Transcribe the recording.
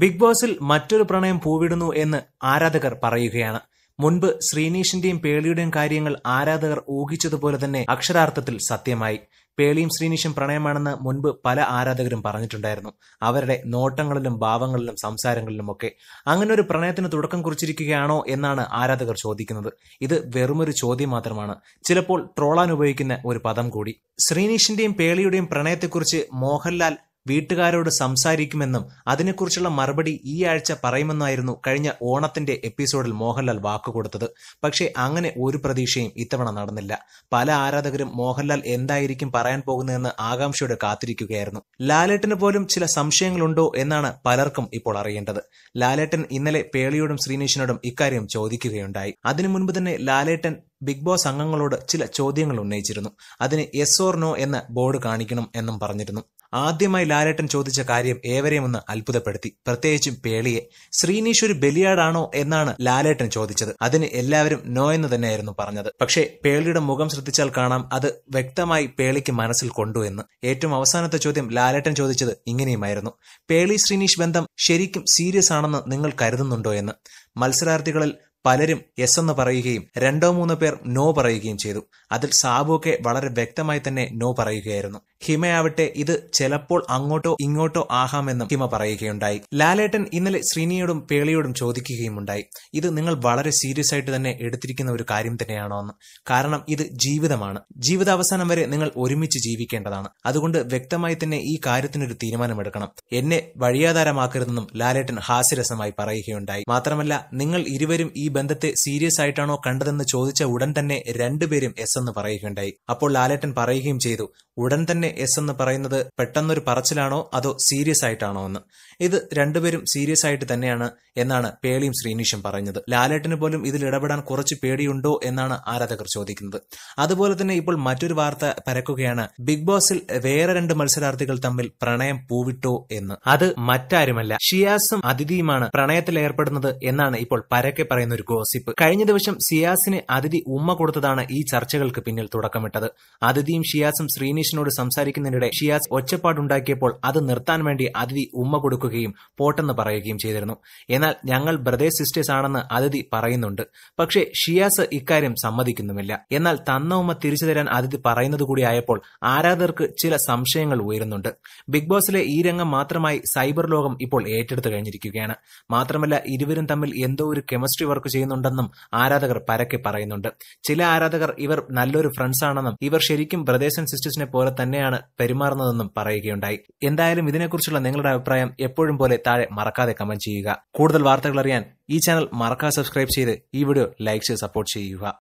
big ബോസിൽ മറ്റൊരു പ്രണയം പൂവിടുന്നു എന്ന് ആരാധകർ പറയുകയാണ് മുൻപ് ശ്രീനീഷിന്റെയും പേളിയുടെയും കാര്യങ്ങൾ ആരാധകർ ഊഹിച്ചതുപോലെ തന്നെ അക്ഷരാർത്ഥത്തിൽ സത്യമായി പേളിയും ശ്രീനീഷും പ്രണയമാണെന്ന് മുൻപ് പല ആരാധകരും പറഞ്ഞിട്ടുണ്ടായിരുന്നു അവരുടെ നോട്ടങ്ങളിലും ഭാവങ്ങളിലും ഒക്കെ അങ്ങനെ ഒരു പ്രണയത്തിന് തുടക്കം കുറിച്ചിരിക്കുകയാണോ എന്നാണ് ആരാധകർ ചോദിക്കുന്നത് ഇത് വെറുമൊരു ചോദ്യം മാത്രമാണ് ചിലപ്പോൾ ട്രോളാൻ ഉപയോഗിക്കുന്ന ഒരു പദം കൂടി ശ്രീനീഷിന്റെയും പേളിയുടെയും പ്രണയത്തെക്കുറിച്ച് മോഹൻലാൽ വീട്ടുകാരോട് സംസാരിക്കുമെന്നും അതിനെക്കുറിച്ചുള്ള മറുപടി ഈ ആഴ്ച പറയുമെന്നായിരുന്നു കഴിഞ്ഞ ഓണത്തിന്റെ എപ്പിസോഡിൽ മോഹൻലാൽ വാക്കുകൊടുത്തത് പക്ഷേ അങ്ങനെ ഒരു പ്രതീക്ഷയും ഇത്തവണ നടന്നില്ല പല ആരാധകരും മോഹൻലാൽ എന്തായിരിക്കും പറയാൻ പോകുന്നതെന്ന് ആകാംക്ഷയോടെ കാത്തിരിക്കുകയായിരുന്നു ലാലേട്ടന് പോലും ചില സംശയങ്ങളുണ്ടോ എന്നാണ് പലർക്കും ഇപ്പോൾ അറിയേണ്ടത് ലാലേട്ടൻ ഇന്നലെ പേളിയോടും ശ്രീനേശിനോടും ഇക്കാര്യം ചോദിക്കുകയുണ്ടായി അതിനു മുൻപ് തന്നെ ലാലേട്ടൻ ബിഗ് ബോസ് അംഗങ്ങളോട് ചില ചോദ്യങ്ങൾ ഉന്നയിച്ചിരുന്നു അതിന് യെസ് ഓർ നോ എന്ന് ബോർഡ് കാണിക്കണം എന്നും പറഞ്ഞിരുന്നു ആദ്യമായി ലാലേട്ടൻ ചോദിച്ച കാര്യം ഏവരെയും ഒന്ന് അത്ഭുതപ്പെടുത്തി പ്രത്യേകിച്ചും പേളിയെ ശ്രീനീഷ് ഒരു ബലിയാടാണോ എന്നാണ് ലാലേട്ടൻ ചോദിച്ചത് അതിന് എല്ലാവരും നോ എന്ന് തന്നെയായിരുന്നു പറഞ്ഞത് പക്ഷേ പേളിയുടെ മുഖം ശ്രദ്ധിച്ചാൽ കാണാം അത് വ്യക്തമായി പേളിക്ക് മനസ്സിൽ കൊണ്ടു എന്ന് ഏറ്റവും അവസാനത്തെ ചോദ്യം ലാലേട്ടൻ ചോദിച്ചത് ഇങ്ങനെയുമായിരുന്നു പേളി ശ്രീനീഷ് ബന്ധം ശരിക്കും സീരിയസ് ആണെന്ന് നിങ്ങൾ കരുതുന്നുണ്ടോ എന്ന് മത്സരാർത്ഥികളിൽ പലരും യെസ് എന്ന് പറയുകയും രണ്ടോ മൂന്നോ പേർ നോ പറയുകയും ചെയ്തു അതിൽ സാബുവൊക്കെ വളരെ വ്യക്തമായി തന്നെ നോ പറയുകയായിരുന്നു ഹിമയാവട്ടെ ഇത് ചിലപ്പോൾ അങ്ങോട്ടോ ഇങ്ങോട്ടോ ആഹാമെന്നും ഹിമ പറയുകയുണ്ടായി ലാലേട്ടൻ ഇന്നലെ ശ്രീനിയോടും പേളിയോടും ഉണ്ടായി ഇത് നിങ്ങൾ വളരെ സീരിയസ് ആയിട്ട് തന്നെ എടുത്തിരിക്കുന്ന ഒരു കാര്യം തന്നെയാണോ എന്ന് കാരണം ഇത് ജീവിതമാണ് ജീവിതാവസാനം വരെ നിങ്ങൾ ഒരുമിച്ച് ജീവിക്കേണ്ടതാണ് അതുകൊണ്ട് വ്യക്തമായി തന്നെ ഈ കാര്യത്തിനൊരു തീരുമാനമെടുക്കണം എന്നെ വഴിയാധാരമാക്കരുതെന്നും ലാലേട്ടൻ ഹാസ്യരസമായി പറയുകയുണ്ടായി മാത്രമല്ല നിങ്ങൾ ഇരുവരും ഈ ബന്ധത്തെ സീരിയസ് ആയിട്ടാണോ കണ്ടതെന്ന് ചോദിച്ച ഉടൻ തന്നെ രണ്ടുപേരും എസ് എന്ന് പറയുകയുണ്ടായി അപ്പോൾ ലാലേട്ടൻ പറയുകയും ചെയ്തു ഉടൻ തന്നെ എസ് എന്ന് പറയുന്നത് പെട്ടെന്നൊരു പറച്ചിലാണോ അതോ സീരിയസ് ആയിട്ടാണോ എന്ന് ഇത് രണ്ടുപേരും സീരിയസ് ആയിട്ട് തന്നെയാണ് എന്നാണ് പേളിയും ശ്രീനിഷും പറയുന്നത് ലാലേട്ടിന് പോലും ഇതിൽ ഇടപെടാൻ കുറച്ച് പേടിയുണ്ടോ എന്നാണ് ആരാധകർ ചോദിക്കുന്നത് അതുപോലെ തന്നെ ഇപ്പോൾ മറ്റൊരു വാർത്ത പരക്കുകയാണ് ബിഗ് ബോസിൽ വേറെ രണ്ട് മത്സരാർത്ഥികൾ തമ്മിൽ പ്രണയം പൂവിട്ടോ എന്ന് അത് മറ്റാരുമല്ല ഷിയാസും അതിഥിയുമാണ് പ്രണയത്തിൽ ഏർപ്പെടുന്നത് എന്നാണ് ഇപ്പോൾ പരക്കെ പറയുന്ന ഒരു ഗോസിപ്പ് കഴിഞ്ഞ ദിവസം സിയാസിന് അതിഥി ഉമ്മ കൊടുത്തതാണ് ഈ ചർച്ചകൾക്ക് പിന്നിൽ തുടക്കമിട്ടത് അതിഥിയും ഷിയാസും ശ്രീനിഷും അനീഷിനോട് സംസാരിക്കുന്നതിനിടെ ഷിയാസ് ഒച്ചപ്പാടുണ്ടാക്കിയപ്പോൾ അത് നിർത്താൻ വേണ്ടി അതിഥി ഉമ്മ കൊടുക്കുകയും പോട്ടെന്ന് പറയുകയും ചെയ്തിരുന്നു എന്നാൽ ഞങ്ങൾ ബ്രദേഴ്സ് സിസ്റ്റേഴ്സ് ആണെന്ന് അതിഥി പറയുന്നുണ്ട് പക്ഷേ ഷിയാസ് ഇക്കാര്യം സമ്മതിക്കുന്നുമില്ല എന്നാൽ തന്ന ഉമ്മ തിരിച്ചു തരാൻ അതിഥി പറയുന്നത് കൂടി ആയപ്പോൾ ആരാധകർക്ക് ചില സംശയങ്ങൾ ഉയരുന്നുണ്ട് ബിഗ് ബോസിലെ ഈ രംഗം മാത്രമായി സൈബർ ലോകം ഇപ്പോൾ ഏറ്റെടുത്തു കഴിഞ്ഞിരിക്കുകയാണ് മാത്രമല്ല ഇരുവരും തമ്മിൽ എന്തോ ഒരു കെമിസ്ട്രി വർക്ക് ചെയ്യുന്നുണ്ടെന്നും ആരാധകർ പരക്കെ പറയുന്നുണ്ട് ചില ആരാധകർ ഇവർ നല്ലൊരു ഫ്രണ്ട്സ് ആണെന്നും ഇവർ ശരിക്കും ബ്രദേഴ്സ് ആൻഡ് സിസ്റ്റേഴ്സിനെ പോലെ തന്നെയാണ് പെരുമാറുന്നതെന്നും പറയുകയുണ്ടായി എന്തായാലും ഇതിനെക്കുറിച്ചുള്ള നിങ്ങളുടെ അഭിപ്രായം എപ്പോഴും പോലെ താഴെ മറക്കാതെ കമന്റ് ചെയ്യുക കൂടുതൽ വാർത്തകൾ അറിയാൻ ഈ ചാനൽ മറക്കാതെ സബ്സ്ക്രൈബ് ചെയ്ത് ഈ വീഡിയോ ലൈക്ക് ചെയ്ത് സപ്പോർട്ട് ചെയ്യുക